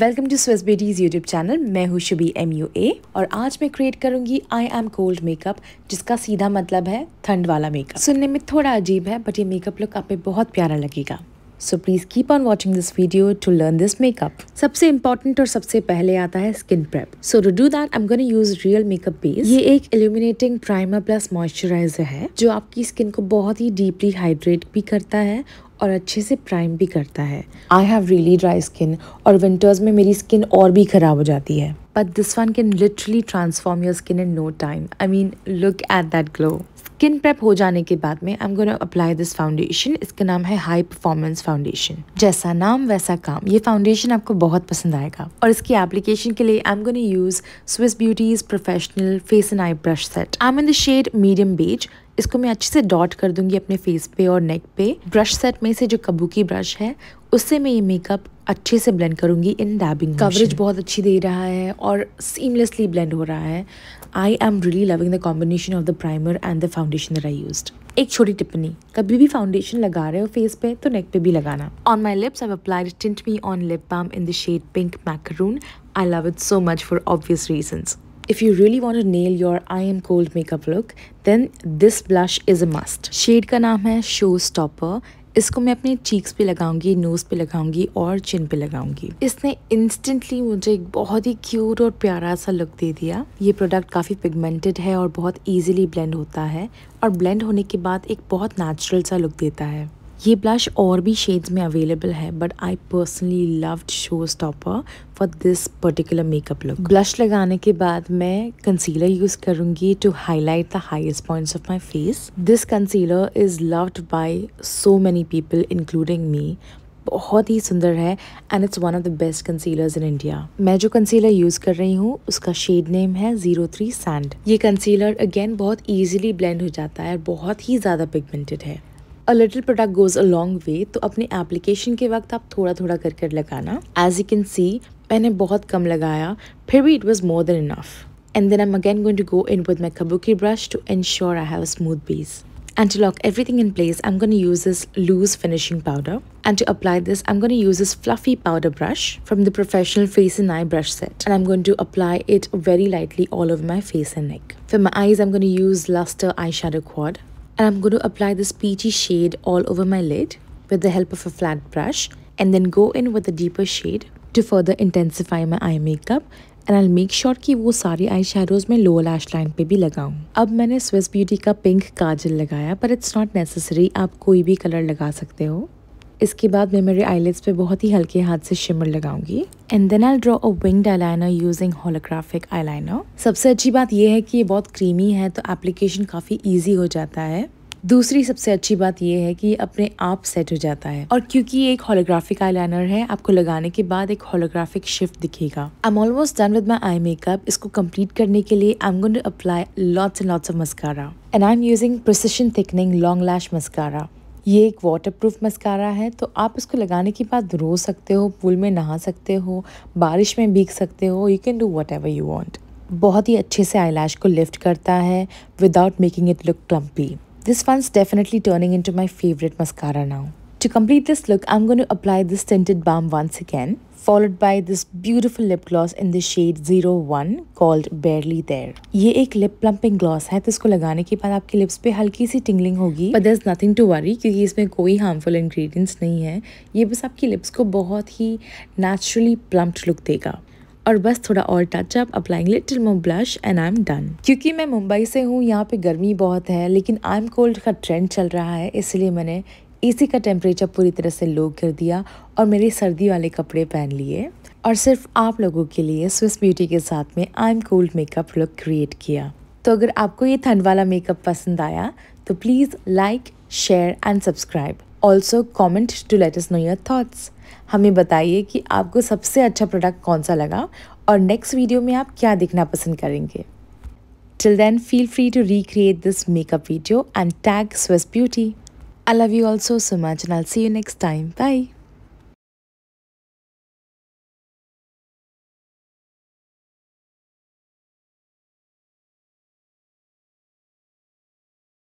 Welcome to Swiss Beauty's YouTube channel मैं हूँ शुभी M U A और आज मैं क्रिएट करूँगी आई एम कोल्ड मेकअप जिसका सीधा मतलब है ठंड वाला मेकअप सुनने में थोड़ा अजीब है बट ये मेकअप लुक आप पे बहुत प्यारा लगेगा so please keep on watching this video to learn this makeup सबसे इंपॉर्टेंट और सबसे पहले आता है skin prep so to do that I am gon use real makeup base ये एक इल्यूमिनेटिंग प्राइमर प्लस मॉइस्चराइजर है जो आपकी स्किन को बहुत ही डीपली हाइड्रेट भी करता है और अच्छे से प्राइम भी करता है I have really dry skin और विंटर्स में मेरी स्किन और भी ख़राब हो जाती है but this one can literally transform your skin in no time. I mean, look at that glow. Skin prep हो जाने के बाद में I am gonna apply this foundation इसका नाम है हाई परफॉर्मेंस फाउंडेशन जैसा नाम वैसा काम ये फाउंडेशन आपको बहुत पसंद आएगा और इसकी एप्लीकेशन के लिए I am gonna use Swiss Beauty's professional face and eye brush set I am in the shade medium beige इसको मैं अच्छे से डॉट कर दूंगी अपने फेस पे और नेक पे ब्रश सेट में से जो कबूकी ब्रश है उससे मैं ये मेकअप अच्छे से ब्लेंड करूँगी इन डैबिंग कवरेज बहुत अच्छी दे रहा है और सीमलेसली ब्लेंड हो रहा है I am really loving the combination of the primer and the foundation दर आई यूज एक छोटी टिप्पणी कभी भी फाउंडेशन लगा रहे हो फेस पे तो नेक पे भी लगाना on my lips I applied tint me on lip balm in the shade pink macaroon I love it so much for obvious reason If you really want to nail your I am cold makeup look, then this blush is a must. Shade का नाम है Showstopper इसको मैं अपने cheeks पे लगाऊंगी nose पे लगाऊंगी और चिन पे लगाऊंगी इसने इंस्टेंटली मुझे एक बहुत ही क्यूट और प्यारा सा लुक दे दिया ये प्रोडक्ट काफ़ी पिगमेंटेड है और बहुत ईजिली ब्लेंड होता है और ब्लेंड होने के बाद एक बहुत नेचुरल सा लुक देता है ये ब्लश और भी शेड्स में अवेलेबल है but I personally loved show stopper for this particular makeup look blush लगाने के बाद मैं कंसीलर यूज़ करूँगी to highlight the highest points of my face this concealer is loved by so many people including me बहुत ही सुंदर है and it's one of the best concealers in India मैं जो कंसीलर यूज़ कर रही हूँ उसका शेड नेम है जीरो थ्री सैंड ये कंसीलर अगेन बहुत ईजिली ब्लेंड हो जाता है और बहुत ही ज़्यादा पिगमेंटेड है a little product goes a long way तो अपने एप्लीकेशन के वक्त आप थोड़ा थोड़ा कर कर लगाना एज यू कैन सी मैंने बहुत कम लगाया फिर भी it was more than enough and then I am again going to go in with my kabuki brush to ensure I have a smooth base And to lock everything in place, I'm going to use this loose finishing powder. And to apply this, I'm going to use this fluffy powder brush from the Professional Face and Eye Brush Set. And I'm going to apply it very lightly all over my face and neck. For my eyes, I'm going to use Luster Eyeshadow Quad. And I'm going to apply this peachy shade all over my lid with the help of a flat brush and then go in with a deeper shade to further intensify my eye makeup and I'll make sure कि वो सारे eye shadows में lower lash line पे भी लगाऊं अब मैंने Swiss Beauty का pink काजल लगाया but it's not necessary आप कोई भी color लगा सकते हो इसके बाद मैं मेरे आईलेट्स पे बहुत ही हल्के हाथ से शिमर लगाऊंगी and then I draw a winged eyeliner using holographic eyeliner सबसे अच्छी बात यह है कि ये बहुत क्रीमी है तो एप्लीकेशन काफ़ी ईजी हो जाता है दूसरी सबसे अच्छी बात यह है कि ये अपने आप सेट हो जाता है और क्योंकि ये एक होलोग्राफिक आईलाइनर है आपको लगाने के बाद एक होलोग्राफिक शिफ्ट दिखेगा I am almost done with my eye makeup इसको कंप्लीट करने के लिए I am going to apply lots and lots of mascara and I am using precision thickening long lash mascara ये एक वाटरप्रूफ मस्कारा है तो आप इसको लगाने के बाद रो सकते हो पूल में नहा सकते हो बारिश में भीग सकते हो you can do whatever you want बहुत ही अच्छे से आई को लिफ्ट करता है without making it look clumpy this one's definitely turning into my favourite mascara now To complete this look, I'm going to apply this tinted balm once again, followed by this beautiful lip gloss in the shade 01 called Barely There. ये एक lip plumping gloss है तो इसको लगाने के बाद आपके lips पे हल्की सी tingling होगी but there's nothing to worry क्योंकि इसमें कोई harmful ingredients नहीं है ये बस आपकी lips को बहुत ही naturally plumped look देगा और बस थोड़ा और touch up applying little more blush and I am done क्योंकि मैं मुंबई से हूँ यहाँ पे गर्मी बहुत है लेकिन आई एम कोल्ड का ट्रेंड चल रहा है इसलिए मैंने एसी का टेम्परेचर पूरी तरह से लो कर दिया और मेरे सर्दी वाले कपड़े पहन लिए और सिर्फ आप लोगों के लिए स्विस ब्यूटी के साथ में I am cold makeup look create किया तो अगर आपको ये ठंड वाला मेकअप पसंद आया तो please like share and subscribe also comment to let know your thoughts हमें बताइए कि आपको सबसे अच्छा प्रोडक्ट कौन सा लगा और नेक्स्ट वीडियो में आप क्या देखना पसंद करेंगे till then feel free to recreate this makeup video and tag Swiss Beauty I love you all so, so much and I'll see you next time. Bye.